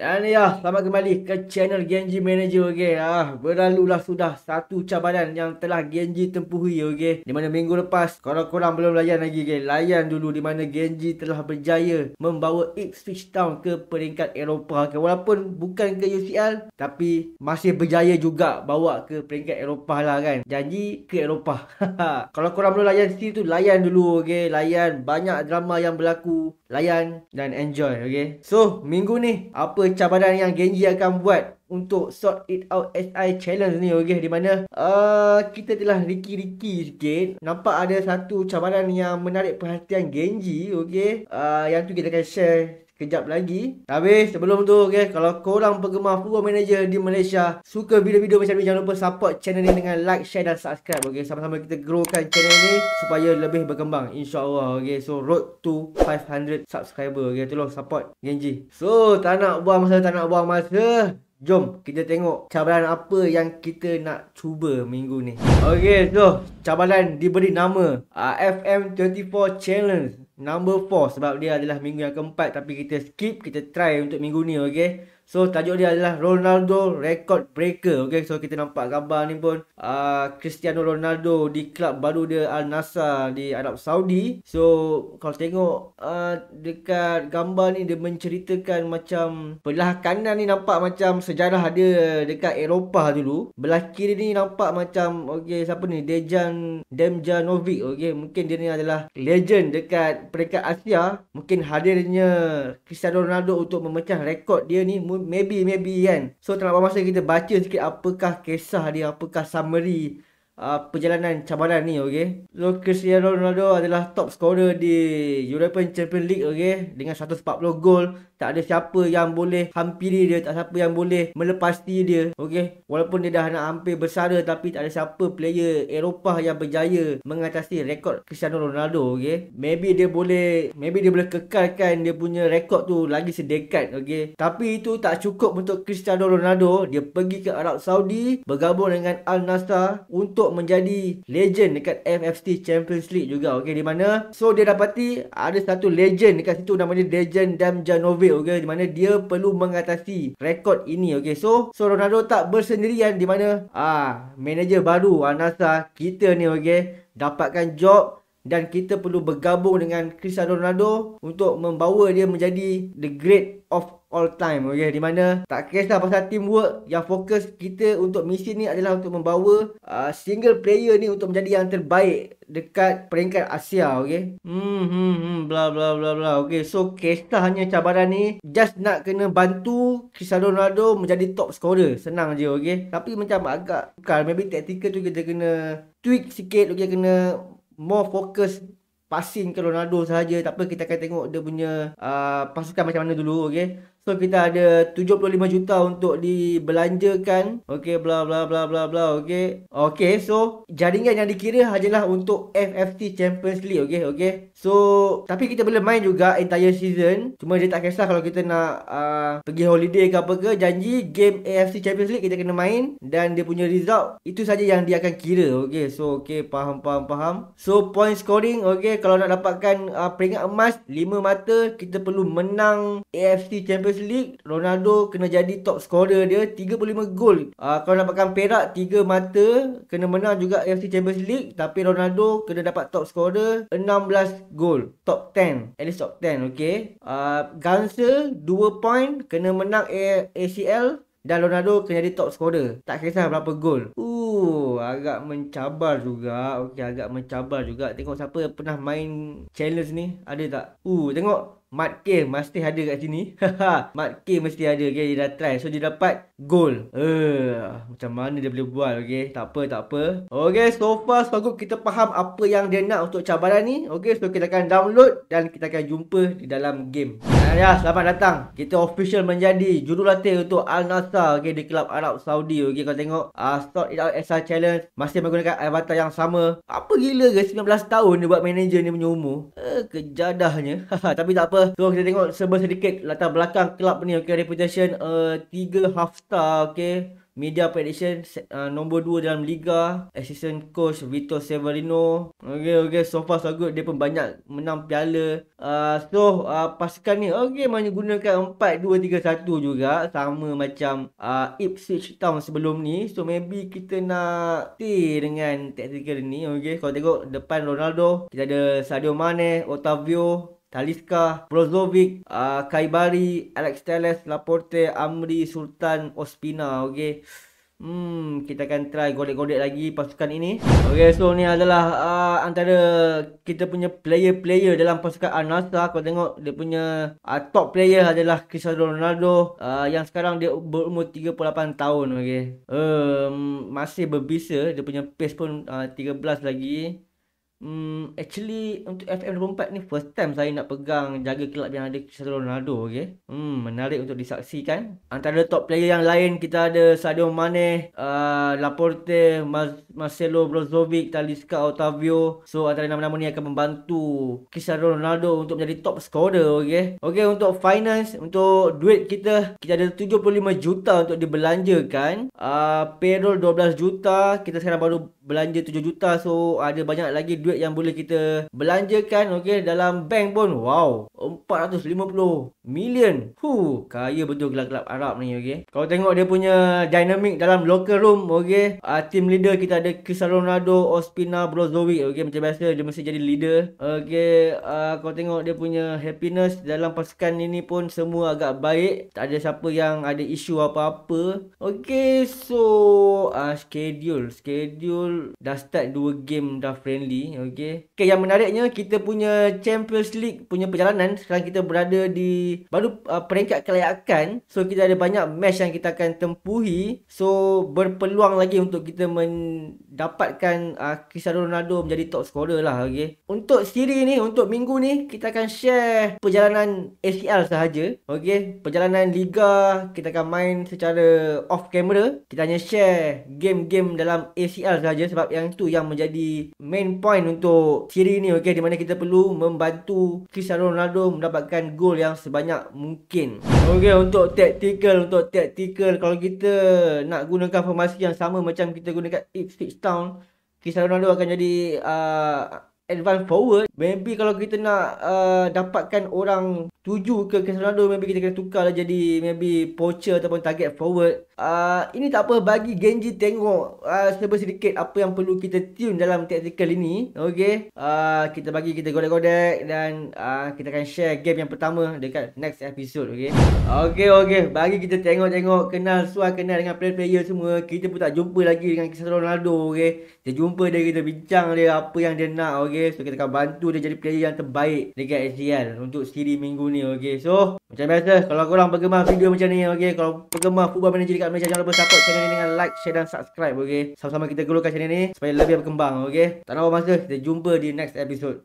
Dan ya, selamat kembali ke channel Genji Manager, okey. Ha, berlalulah sudah satu cabaran yang telah Genji tempuhi, okey. Di mana minggu lepas, kalau korang belum layan lagi, okey. Layan dulu di mana Genji telah berjaya membawa Ipswich Town ke peringkat Eropah, okey. Walaupun bukan ke UCL, tapi masih berjaya juga bawa ke peringkat Eropah lah, kan. Janji ke Eropah. kalau korang belum layan situ tu, layan dulu, okey. Layan banyak drama yang berlaku. Layan dan enjoy, okey. So, minggu ni, apa cabaran yang Genji akan buat untuk sort it out SI challenge ni okey di mana uh, kita telah riki-riki sikit nampak ada satu cabaran yang menarik perhatian Genji okey uh, yang tu kita akan share kejap lagi. Habis sebelum tu okay, kalau korang penggemar Football Manager di Malaysia suka video-video macam ni jangan lupa support channel ni dengan like, share dan subscribe okay. sama-sama kita growkan channel ni supaya lebih berkembang insyaallah, okay. so road to 500 subscriber okey tolong support Genji. So tak nak buang masa tak nak buang masa Jom kita tengok cabaran apa yang kita nak cuba minggu ni Okay so cabaran diberi nama uh, ah, FM24 Challenge Number 4 sebab dia adalah minggu yang keempat tapi kita skip, kita try untuk minggu ni okey. So tajuk dia adalah Ronaldo Record Breaker. Okay, so kita nampak gambar ni pun uh, Cristiano Ronaldo di klub baru dia Al Nassr di Arab Saudi. So kalau tengok uh, dekat gambar ni dia menceritakan macam belah kanan ni nampak macam sejarah dia dekat Eropah dulu. Belah kiri ni nampak macam okay siapa ni Dejan Demjanovic. Okay, mungkin dia ni adalah legend dekat peringkat Asia. Mungkin hadirnya Cristiano Ronaldo untuk memecah rekod dia ni maybe maybe kan so tak masa kita baca sikit apakah kisah dia apakah summary uh, perjalanan cabaran ni okey so Cristiano Ronaldo adalah top scorer di European Champions League okey dengan 140 gol tak ada siapa yang boleh hampiri dia. Tak siapa yang boleh melepasti dia. Okey. Walaupun dia dah nak hampir bersara. Tapi tak ada siapa player Eropah yang berjaya mengatasi rekod Cristiano Ronaldo. Okey. Maybe dia boleh. Maybe dia boleh kekalkan dia punya rekod tu lagi sedekat. Okey. Tapi itu tak cukup untuk Cristiano Ronaldo. Dia pergi ke Arab Saudi. Bergabung dengan Al Nassr Untuk menjadi legend dekat FFC Champions League juga. Okey. Di mana. So dia dapati ada satu legend dekat situ. Namanya Legend Damjanovic duit okey di mana dia perlu mengatasi rekod ini okey so so Ronaldo tak bersendirian di mana ah manager baru Anasa kita ni okey dapatkan job dan kita perlu bergabung dengan Cristiano Ronaldo untuk membawa dia menjadi the great of all time okay? di mana tak kisah pasal teamwork yang fokus kita untuk misi ni adalah untuk membawa uh, single player ni untuk menjadi yang terbaik dekat peringkat Asia okey hmm hmm hmm bla bla bla bla okey so lah hanya cabaran ni just nak kena bantu Cristiano Ronaldo menjadi top scorer senang je okey tapi macam agak kal maybe tactical tu kita kena tweak sikit okey kena more fokus passing ke Ronaldo sahaja tapi kita akan tengok dia punya uh, pasukan macam mana dulu okey So kita ada 75 juta untuk dibelanjakan. Okey bla bla bla bla bla okey. Okey so jaringan yang dikira hanyalah untuk FFT Champions League okey okey. So tapi kita boleh main juga entire season. Cuma dia tak kisah kalau kita nak uh, pergi holiday ke apa ke janji game AFC Champions League kita kena main dan dia punya result itu saja yang dia akan kira okey. So okey faham faham faham. So point scoring okey kalau nak dapatkan uh, peringkat emas 5 mata kita perlu menang AFC Champions Champions League Ronaldo kena jadi top scorer dia 35 gol uh, ah, Kalau dapatkan Perak 3 mata Kena menang juga AFC Champions League Tapi Ronaldo kena dapat top scorer 16 gol Top 10 At least top 10 okay uh, ah, Gunser 2 point Kena menang A- ACL dan Ronaldo kena jadi top scorer Tak kisah berapa gol Uh, agak mencabar juga okay, agak mencabar juga Tengok siapa pernah main challenge ni Ada tak? Uh, tengok Mat K mesti ada kat sini. Mat K mesti ada. Okay. Dia dah try. So, dia dapat goal. Uh, macam mana dia boleh buat. Okay. Tak apa, tak apa. Okay, so far, so good. Kita faham apa yang dia nak untuk cabaran ni. Okay, so kita akan download dan kita akan jumpa di dalam game. Uh, ya, selamat datang. Kita official menjadi jurulatih untuk Al Nassar. Okay, di Kelab Arab Saudi. Okay, kau tengok. Uh, ah, start it out SR Challenge. Masih menggunakan avatar yang sama. Apa gila ke 19 tahun dia buat manager ni punya umur? Uh, kejadahnya. Tapi tak apa. So kita tengok serba sedikit latar belakang kelab ni okay reputation uh, 3 half star okay media prediction uh, nombor 2 dalam liga assistant coach Vito Severino okey okey so far so good dia pun banyak menang piala uh, so uh, pasukan ni okey mana gunakan 4 2 3 juga sama macam uh, Ipswich Town sebelum ni so maybe kita nak T dengan tactical ni okey kalau tengok depan Ronaldo kita ada Sadio Mane Otavio Taliska, Brozovic, uh, Kaibari, Alex Telles, Laporte, Amri, Sultan, Ospina. Okay. Hmm, kita akan try godek-godek lagi pasukan ini. Okay, so ni adalah uh, antara kita punya player-player dalam pasukan Anasa. Kau tengok dia punya uh, top player adalah Cristiano Ronaldo. Uh, yang sekarang dia berumur 38 tahun. Okay. Um, masih berbisa. Dia punya pace pun uh, 13 lagi. Hmm, actually untuk FM24 ni first time saya nak pegang jaga kelab yang ada Cristiano Ronaldo okay? Hmm, menarik untuk disaksikan. Antara top player yang lain kita ada Sadio Mane, uh, Laporte, Marcelo Brozovic, Talisca, Otavio. So antara nama-nama ni akan membantu Cristiano Ronaldo untuk menjadi top scorer okay? okay untuk finance, untuk duit kita kita ada 75 juta untuk dibelanjakan. Uh, payroll 12 juta, kita sekarang baru belanja 7 juta. So ada banyak lagi duit duit yang boleh kita belanjakan okey dalam bank pun wow 450 million hu kaya betul gelap-gelap Arab ni okey Kalau tengok dia punya dynamic dalam locker room okey uh, team leader kita ada Cristiano Ronaldo Ospina Brozovic okey macam biasa dia mesti jadi leader okey uh, ah, kalau tengok dia punya happiness dalam pasukan ini pun semua agak baik tak ada siapa yang ada isu apa-apa okey so uh, schedule schedule dah start 2 game dah friendly Okay, okay yang menariknya kita punya Champions League punya perjalanan sekarang kita berada di baru uh, peringkat kelayakan. So kita ada banyak match yang kita akan tempuhi. So berpeluang lagi untuk kita mendapatkan uh, Cristiano Ronaldo menjadi top scorer lah Okay, Untuk siri ni untuk minggu ni kita akan share perjalanan ACL sahaja Okay, Perjalanan liga kita akan main secara off camera. Kita hanya share game-game dalam ACL sahaja sebab yang tu yang menjadi main point untuk Siri ni okey di mana kita perlu membantu Cristiano Ronaldo mendapatkan gol yang sebanyak mungkin. Okey untuk tactical untuk tactical kalau kita nak gunakan formasi yang sama macam kita gunakan Ipswich Town Cristiano Ronaldo akan jadi uh, advance forward Maybe kalau kita nak uh, dapatkan orang tuju ke Cristiano Ronaldo, maybe kita kena tukar lah jadi maybe poacher ataupun target forward. Uh, ini tak apa bagi Genji tengok uh, sedikit apa yang perlu kita tune dalam tactical ini. Okay. Uh, kita bagi kita godek-godek dan uh, kita akan share game yang pertama dekat next episode. Okay. Okay, okay. Bagi kita tengok-tengok kenal suar kenal dengan player-player semua. Kita pun tak jumpa lagi dengan Cristiano Ronaldo. Okay. Kita jumpa dia, kita bincang dia apa yang dia nak. Okay. So kita akan bantu dia jadi player yang terbaik dekat SCL kan, untuk siri minggu ni okey so macam biasa kalau korang penggemar video macam ni okey kalau penggemar football manager dekat Malaysia jangan lupa support channel ni dengan like share dan subscribe okey sama-sama kita gelorkan channel ni supaya lebih berkembang okey tak lama masa kita jumpa di next episode